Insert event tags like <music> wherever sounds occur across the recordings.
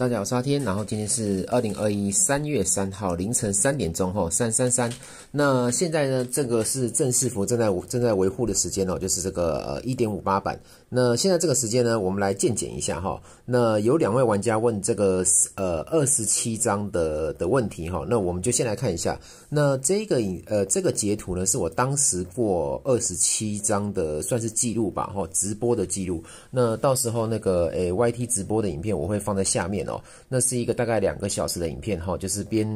大家好，我是阿天。然后今天是二零二一三月三号凌晨三点钟哈，三三三。那现在呢，这个是正式服正在正在维护的时间哦，就是这个呃一点五八版。那现在这个时间呢，我们来鉴检一下哈。那有两位玩家问这个呃二十七章的的问题哈，那我们就先来看一下。那这个影呃这个截图呢，是我当时过二十七章的算是记录吧哈，直播的记录。那到时候那个诶 Y T 直播的影片我会放在下面。哦，那是一个大概两个小时的影片哈，就是边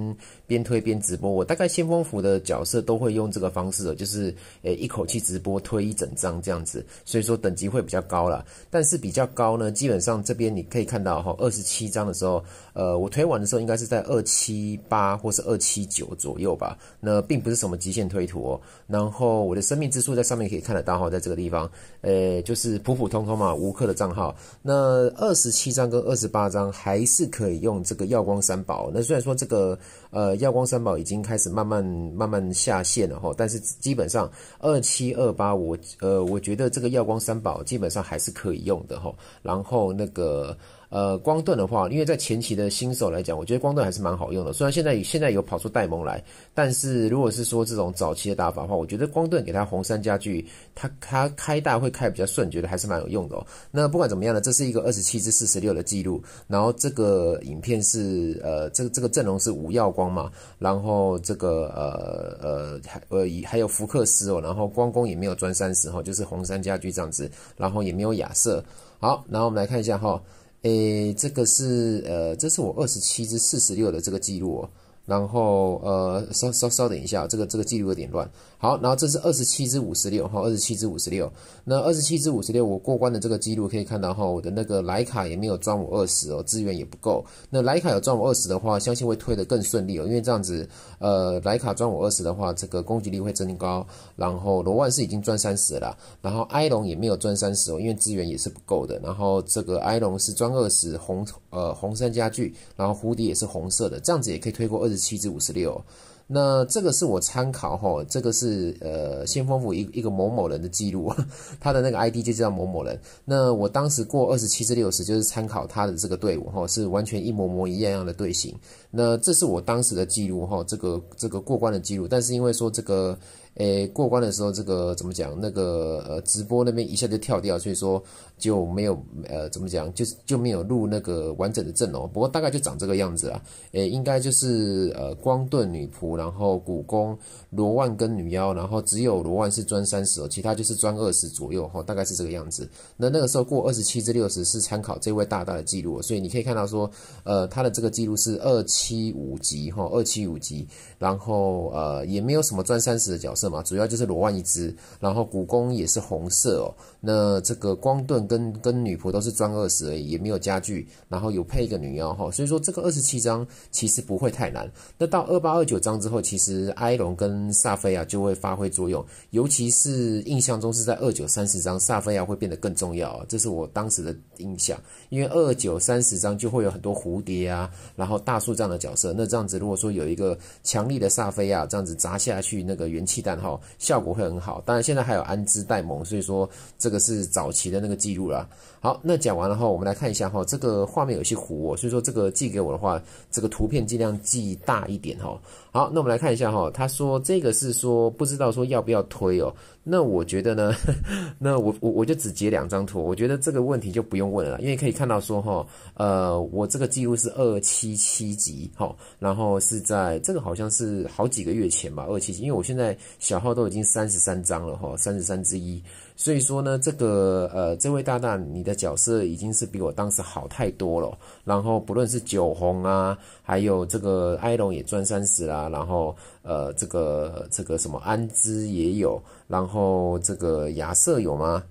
边推边直播。我大概先锋服的角色都会用这个方式，就是呃一口气直播推一整张这样子，所以说等级会比较高了。但是比较高呢，基本上这边你可以看到哈，二十七张的时候，呃，我推完的时候应该是在二七八或是二七九左右吧。那并不是什么极限推图哦。然后我的生命之树在上面可以看得到哈，在这个地方。呃，就是普普通通嘛，无氪的账号，那二十七张跟二十八张还是可以用这个耀光三宝。那虽然说这个呃耀光三宝已经开始慢慢慢慢下线了哈，但是基本上二七二八我呃我觉得这个耀光三宝基本上还是可以用的哈。然后那个。呃，光盾的话，因为在前期的新手来讲，我觉得光盾还是蛮好用的。虽然现在现在有跑出戴蒙来，但是如果是说这种早期的打法的话，我觉得光盾给他红山家具，他他开大会开比较顺，觉得还是蛮有用的哦。那不管怎么样呢，这是一个二十七至四十六的记录。然后这个影片是呃，这个这个阵容是五耀光嘛，然后这个呃呃还呃还有福克斯哦，然后光攻也没有专三十号，就是红山家具这样子，然后也没有亚瑟。好，然后我们来看一下哈。诶，这个是呃，这是我二十七至四十六的这个记录。然后呃稍稍稍等一下，这个这个记录有点乱。好，然后这是二十七至五十六哈，二十七至五十六。那二十七至五十六我过关的这个记录可以看到哈，我的那个莱卡也没有赚我二十哦，资源也不够。那莱卡有赚我二十的话，相信会推得更顺利哦，因为这样子呃莱卡赚我二十的话，这个攻击力会增高。然后罗万是已经赚三十了，然后埃隆也没有赚三十哦，因为资源也是不够的。然后这个埃隆是赚二十红呃红杉家具，然后蝴蝶也是红色的，这样子也可以推过二十。七至五十六，那这个是我参考哈，这个是呃先锋府一一个某某人的记录，<laughs> 他的那个 ID 就叫某某人。那我当时过二十七至六十，就是参考他的这个队伍哈，是完全一模模一样样的队形。那这是我当时的记录哈，这个这个过关的记录，但是因为说这个。诶，过关的时候，这个怎么讲？那个呃，直播那边一下就跳掉，所以说就没有呃，怎么讲，就是就没有录那个完整的阵容。不过大概就长这个样子啊。诶，应该就是呃，光盾女仆，然后古弓罗万跟女妖，然后只有罗万是专三十哦，其他就是专二十左右哈，大概是这个样子。那那个时候过二十七至六十是参考这位大大的记录，所以你可以看到说，呃，他的这个记录是二七五级哈，二七五级，然后呃，也没有什么专三十的角色。嘛，主要就是罗万一只，然后古弓也是红色哦。那这个光盾跟跟女仆都是专二十而已，也没有家具，然后有配一个女妖哈。所以说这个二十七章其实不会太难。那到二八二九章之后，其实埃隆跟萨菲亚就会发挥作用。尤其是印象中是在二九三十章，萨菲亚会变得更重要哦，这是我当时的印象。因为二九三十章就会有很多蝴蝶啊，然后大树这样的角色。那这样子如果说有一个强力的萨菲亚这样子砸下去，那个元气弹。哈，效果会很好。当然，现在还有安之戴蒙，所以说这个是早期的那个记录了。好，那讲完了后，我们来看一下哈，这个画面有些糊，所以说这个寄给我的话，这个图片尽量寄大一点哈。好，那我们来看一下哈，他说这个是说不知道说要不要推哦。那我觉得呢，<laughs> 那我我我就只截两张图，我觉得这个问题就不用问了，因为可以看到说哈，呃，我这个记录是二七七级哈，然后是在这个好像是好几个月前吧，二七级，因为我现在小号都已经三十三张了哈，三十三之一。所以说呢，这个呃，这位大大，你的角色已经是比我当时好太多了。然后不论是酒红啊，还有这个埃隆也赚三十啦，然后呃，这个这个什么安之也有，然后这个亚瑟有吗？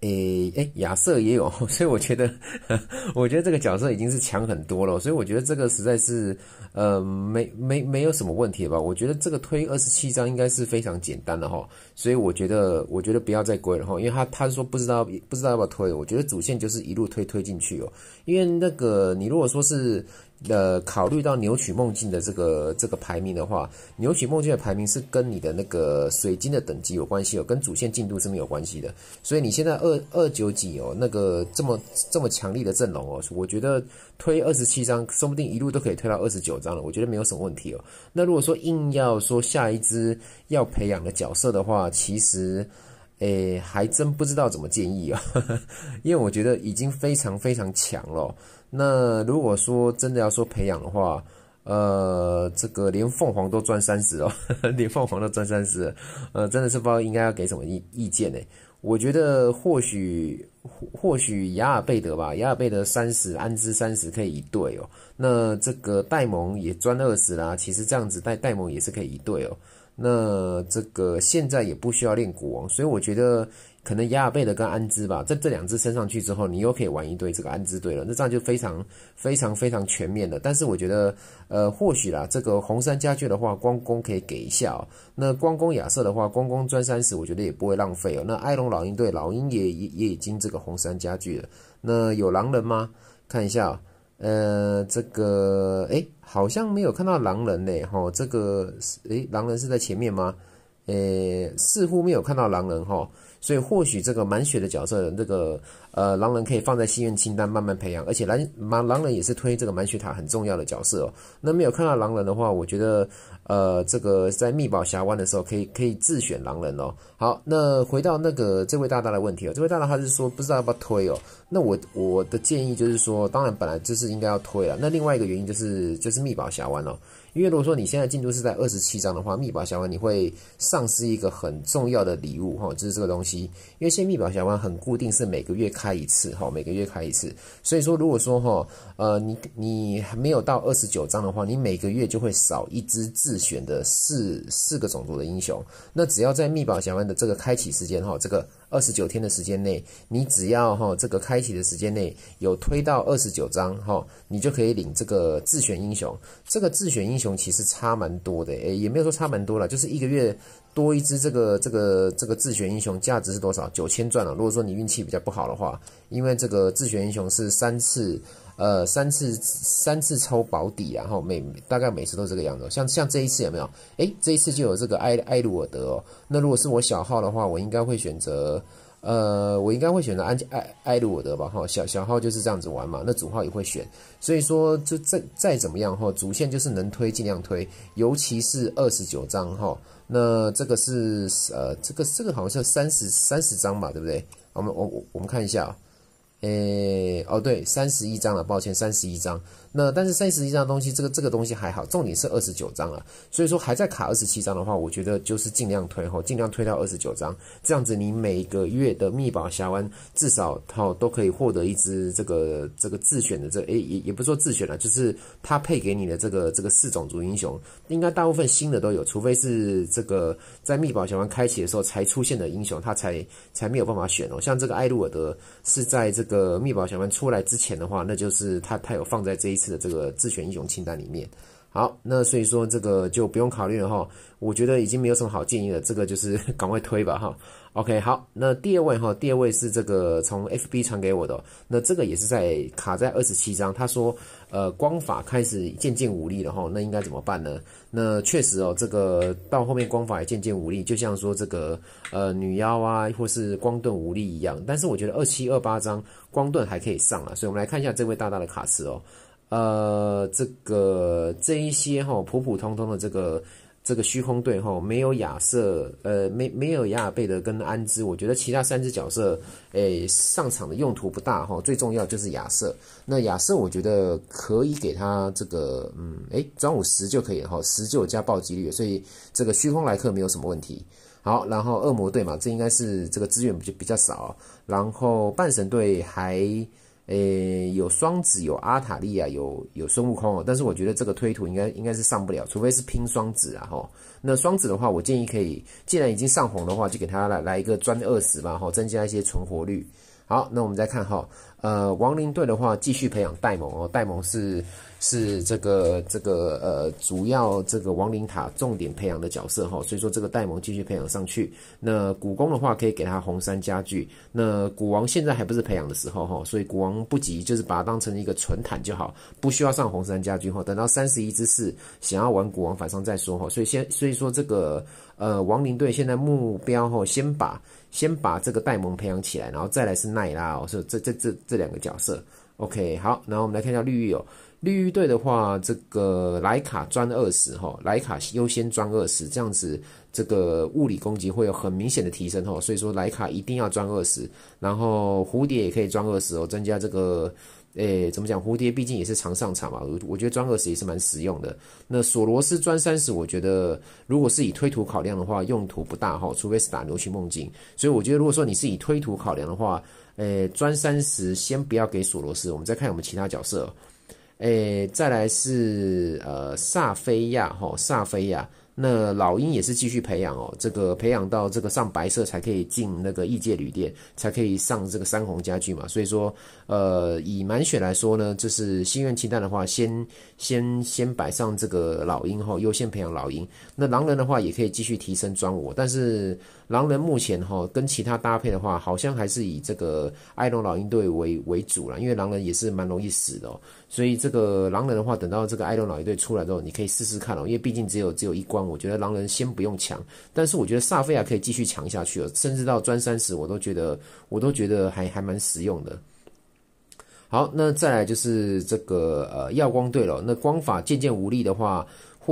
诶诶，亚瑟也有，<laughs> 所以我觉得，<laughs> 我觉得这个角色已经是强很多了，所以我觉得这个实在是，呃，没没没有什么问题吧？我觉得这个推二十七章应该是非常简单的哈，所以我觉得，我觉得不要再归了哈，因为他他说不知道不知道要不要推，我觉得主线就是一路推推进去哦，因为那个你如果说是。呃，考虑到扭曲梦境的这个这个排名的话，扭曲梦境的排名是跟你的那个水晶的等级有关系，哦，跟主线进度是没有关系的。所以你现在二二九几哦，那个这么这么强力的阵容哦，我觉得推二十七张，说不定一路都可以推到二十九张了，我觉得没有什么问题哦。那如果说硬要说下一支要培养的角色的话，其实，诶，还真不知道怎么建议啊，<laughs> 因为我觉得已经非常非常强了。那如果说真的要说培养的话，呃，这个连凤凰都赚三十哦，<laughs> 连凤凰都赚三十，呃，真的是不知道应该要给什么意意见呢？我觉得或许或许雅尔贝德吧，雅尔贝德三十，安之三十可以一对哦。那这个戴蒙也赚二十啦，其实这样子戴戴蒙也是可以一对哦。那这个现在也不需要练古王，所以我觉得可能雅尔贝德跟安兹吧，在这两只升上去之后，你又可以玩一队这个安兹队了，那这样就非常非常非常全面了。但是我觉得，呃，或许啦，这个红山家具的话，关公可以给一下哦。那关公亚瑟的话，关公钻山石，我觉得也不会浪费哦，那艾龙老鹰队，老鹰也也也已经这个红山家具了。那有狼人吗？看一下。呃，这个哎，好像没有看到狼人嘞，哈，这个是哎，狼人是在前面吗？呃，似乎没有看到狼人哈，所以或许这个满血的角色，这个呃，狼人可以放在心愿清单慢慢培养，而且狼满狼人也是推这个满血塔很重要的角色哦。那没有看到狼人的话，我觉得呃，这个在密宝峡湾的时候可以可以自选狼人哦。好，那回到那个这位大大的问题哦，这位大大他是说不知道要不要推哦。那我我的建议就是说，当然本来就是应该要推了。那另外一个原因就是就是密宝峡湾哦，因为如果说你现在进度是在二十七章的话，密宝峡湾你会丧失一个很重要的礼物哈，就是这个东西。因为现在密宝峡湾很固定是每个月开一次哈，每个月开一次。所以说如果说哈，呃你你还没有到二十九章的话，你每个月就会少一只自选的四四个种族的英雄。那只要在密宝峡湾的这个开启时间哈，这个。二十九天的时间内，你只要哈这个开启的时间内有推到二十九张哈，你就可以领这个自选英雄。这个自选英雄其实差蛮多的，诶，也没有说差蛮多了，就是一个月多一只这个这个这个自选英雄价值是多少？九千钻了。如果说你运气比较不好的话，因为这个自选英雄是三次。呃，三次三次抽保底，然后每大概每次都这个样子。像像这一次有没有？哎，这一次就有这个埃埃鲁尔德哦。那如果是我小号的话，我应该会选择，呃，我应该会选择安埃埃鲁尔德吧？哈，小小号就是这样子玩嘛。那主号也会选，所以说就再再怎么样哈，主线就是能推尽量推，尤其是二十九张哈。那这个是呃，这个这个好像三十三十张嘛，对不对？我们我我我们看一下。诶，哦对，三十一张了，抱歉，三十一张。那但是三十一张东西，这个这个东西还好，重点是二十九张了。所以说还在卡二十七张的话，我觉得就是尽量推哈，尽量推到二十九张。这样子你每个月的密保峡湾至少它都可以获得一只这个这个自选的这诶也也不说自选了，就是他配给你的这个这个四种族英雄，应该大部分新的都有，除非是这个在密保峡湾开启的时候才出现的英雄，他才才没有办法选哦。像这个艾露尔德是在这。个密保小班出来之前的话，那就是他他有放在这一次的这个自选英雄清单里面。好，那所以说这个就不用考虑了哈，我觉得已经没有什么好建议了，这个就是 <laughs> 赶快推吧哈。OK，好，那第二位哈，第二位是这个从 FB 传给我的，那这个也是在卡在二十七章，他说，呃，光法开始渐渐无力了哈，那应该怎么办呢？那确实哦，这个到后面光法也渐渐无力，就像说这个呃女妖啊，或是光盾无力一样，但是我觉得二七二八章光盾还可以上啊，所以我们来看一下这位大大的卡池哦。呃，这个这一些哈，普普通通的这个这个虚空队哈，没有亚瑟，呃，没没有亚贝德跟安之，我觉得其他三只角色，哎，上场的用途不大哈，最重要就是亚瑟。那亚瑟我觉得可以给他这个，嗯，哎，转五十就可以哈，十就有加暴击率，所以这个虚空来客没有什么问题。好，然后恶魔队嘛，这应该是这个资源比较比较少，然后半神队还。诶，有双子，有阿塔利亚，有有孙悟空哦，但是我觉得这个推图应该应该是上不了，除非是拼双子啊哈。那双子的话，我建议可以，既然已经上红的话，就给他来来一个专二十吧哈，增加一些存活率。好，那我们再看哈，呃，亡灵队的话，继续培养戴蒙哦，戴蒙是是这个这个呃，主要这个亡灵塔重点培养的角色哈，所以说这个戴蒙继续培养上去。那古宫的话，可以给他红山家具，那古王现在还不是培养的时候哈，所以古王不急，就是把它当成一个纯坦就好，不需要上红山家具哈。等到三十一之四想要玩古王反伤再说哈，所以先所以说这个。呃，亡灵队现在目标吼，先把先把这个戴蒙培养起来，然后再来是奈拉哦，是这这这这两个角色，OK，好，然后我们来看一下绿玉哦，绿玉队的话，这个莱卡专二十吼，莱卡优先专二十，这样子这个物理攻击会有很明显的提升吼，所以说莱卡一定要专二十，然后蝴蝶也可以专二十哦，增加这个。诶，怎么讲？蝴蝶毕竟也是常上场嘛，我我觉得钻二十也是蛮实用的。那索罗斯钻三十，我觉得如果是以推图考量的话，用途不大哈，除非是打扭曲梦境。所以我觉得，如果说你是以推图考量的话，诶，钻三十先不要给索罗斯，我们再看我们其他角色。诶，再来是呃，萨菲亚哈，萨菲亚。那老鹰也是继续培养哦，这个培养到这个上白色才可以进那个异界旅店，才可以上这个三红家具嘛。所以说，呃，以满血来说呢，就是心愿清单的话，先先先摆上这个老鹰哈，优先培养老鹰。那狼人的话也可以继续提升装我，但是。狼人目前哈跟其他搭配的话，好像还是以这个艾隆老鹰队为为主了，因为狼人也是蛮容易死的，所以这个狼人的话，等到这个艾隆老鹰队出来之后，你可以试试看哦，因为毕竟只有只有一关，我觉得狼人先不用强，但是我觉得萨菲亚可以继续强下去了，甚至到钻三十，我都觉得我都觉得还还蛮实用的。好，那再来就是这个呃耀光队了，那光法渐渐无力的话。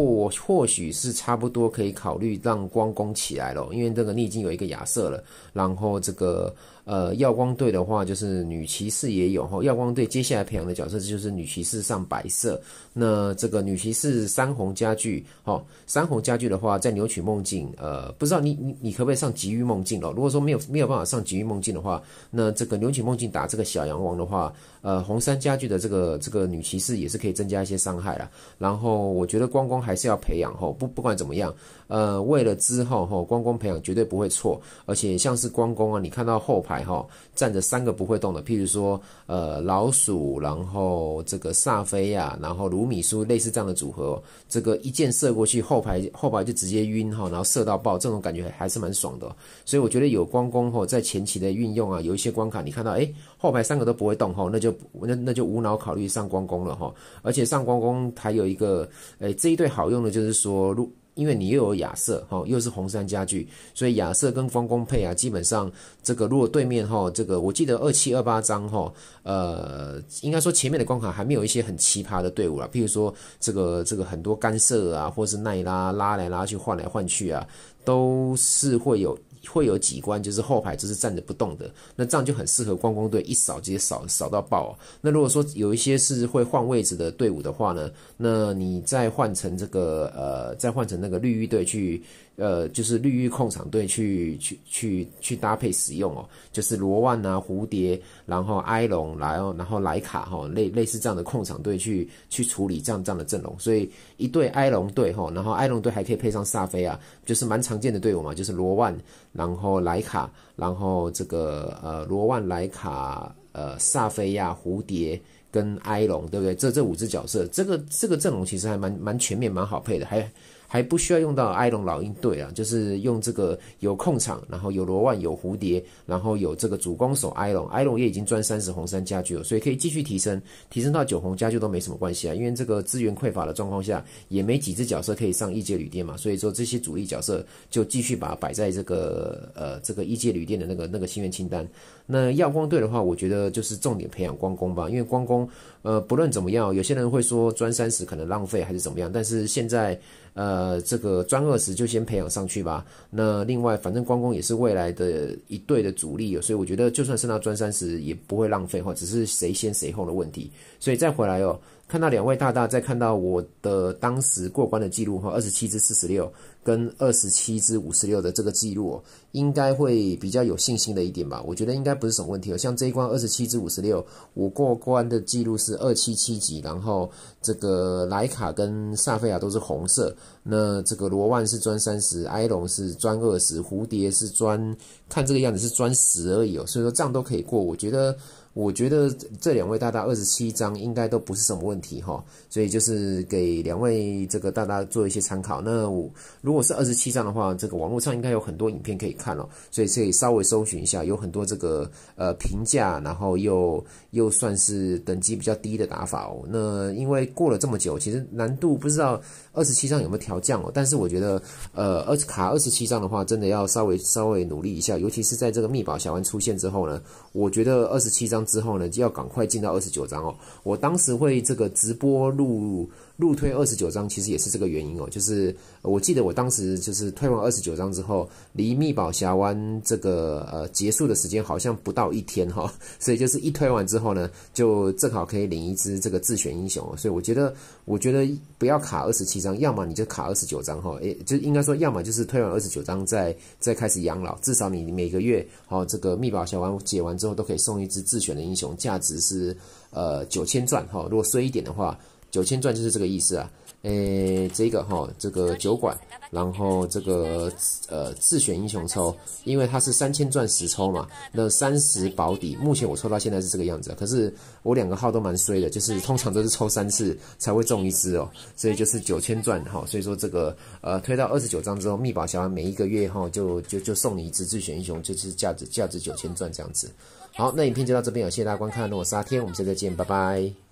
或或许是差不多可以考虑让光攻起来了，因为这个你已经有一个亚瑟了，然后这个。呃，耀光队的话就是女骑士也有哈。耀光队接下来培养的角色就是女骑士上白色。那这个女骑士三红家具，哈，三红家具的话在扭曲梦境，呃，不知道你你你可不可以上极域梦境了？如果说没有没有办法上极域梦境的话，那这个扭曲梦境打这个小羊王的话，呃，红山家具的这个这个女骑士也是可以增加一些伤害啦。然后我觉得光光还是要培养哈，不不管怎么样，呃，为了之后哈光光培养绝对不会错，而且像是光光啊，你看到后排。然后站着三个不会动的，譬如说呃老鼠，然后这个萨菲亚，然后卢米苏，类似这样的组合，这个一箭射过去，后排后排就直接晕哈，然后射到爆，这种感觉还是蛮爽的。所以我觉得有光攻哈，在前期的运用啊，有一些关卡你看到哎后排三个都不会动哈，那就那那就无脑考虑上光弓了哈。而且上光弓还有一个哎这一对好用的就是说路。因为你又有亚瑟哈，又是红山家具，所以亚瑟跟方工配啊，基本上这个如果对面哈，这个我记得二七二八章哈，呃，应该说前面的关卡还没有一些很奇葩的队伍啊，譬如说这个这个很多干涉啊，或是耐拉拉来拉去换来换去啊，都是会有。会有几关，就是后排就是站着不动的，那这样就很适合观光队一扫直接扫扫到爆哦。那如果说有一些是会换位置的队伍的话呢，那你再换成这个呃，再换成那个绿衣队去。呃，就是绿玉控场队去去去去搭配使用哦，就是罗万啊、蝴蝶，然后埃隆来哦，然后莱卡哈类类似这样的控场队去去处理这样这样的阵容，所以一队埃隆队哈，然后埃隆队还可以配上萨菲啊，就是蛮常见的队伍嘛，就是罗万，然后莱卡，然后这个呃罗万莱卡呃萨菲亚蝴蝶跟埃隆，对不对？这这五只角色，这个这个阵容其实还蛮蛮全面，蛮好配的，还。还不需要用到埃隆老鹰队啊，就是用这个有控场，然后有罗万有蝴蝶，然后有这个主攻手埃隆。埃隆也已经钻三十红三家具了，所以可以继续提升，提升到九红家具都没什么关系啊。因为这个资源匮乏的状况下，也没几只角色可以上异界旅店嘛，所以说这些主力角色就继续把摆在这个呃这个异界旅店的那个那个心愿清单。那耀光队的话，我觉得就是重点培养光攻吧，因为光攻。呃，不论怎么样，有些人会说钻三十可能浪费还是怎么样，但是现在，呃，这个钻二十就先培养上去吧。那另外，反正关公也是未来的一队的主力，所以我觉得就算升到钻三十也不会浪费哈，只是谁先谁后的问题。所以再回来哦。看到两位大大在看到我的当时过关的记录哈，二十七至四十六跟二十七至五十六的这个记录，应该会比较有信心的一点吧？我觉得应该不是什么问题哦。像这一关二十七至五十六，我过关的记录是二七七级，然后这个莱卡跟萨菲亚都是红色，那这个罗万是钻三十，埃隆是钻二十，蝴蝶是钻，看这个样子是钻十而已哦，所以说这样都可以过，我觉得。我觉得这两位大大二十七张应该都不是什么问题哈，所以就是给两位这个大大做一些参考。那我如果是二十七张的话，这个网络上应该有很多影片可以看哦，所以可以稍微搜寻一下，有很多这个呃评价，然后又又算是等级比较低的打法哦。那因为过了这么久，其实难度不知道二十七张有没有调降哦。但是我觉得，呃，二卡二十七张的话，真的要稍微稍微努力一下，尤其是在这个密宝小丸出现之后呢，我觉得二十七张。之后呢，就要赶快进到二十九章哦。我当时会这个直播录录推二十九章，其实也是这个原因哦。就是我记得我当时就是推完二十九章之后，离密宝峡湾这个呃结束的时间好像不到一天哈，<laughs> 所以就是一推完之后呢，就正好可以领一支这个自选英雄。所以我觉得，我觉得不要卡二十七章，要么你就卡二十九章哈。哎，就应该说，要么就是推完二十九章再再开始养老，至少你每个月哦这个密宝峡湾解完之后都可以送一支自选。英雄价值是呃九千钻哈，如果衰一点的话，九千钻就是这个意思啊。诶，这个哈，这个酒馆，然后这个呃自选英雄抽，因为它是三千钻石抽嘛，那三十保底。目前我抽到现在是这个样子，可是我两个号都蛮衰的，就是通常都是抽三次才会中一支哦。所以就是九千钻哈，所以说这个呃推到二十九章之后，密保小号每一个月哈就就就送你一支自选英雄，就是价值价值九千钻这样子。好，那影片就到这边有谢谢大家观看，那我是阿天，我们下次再见，拜拜。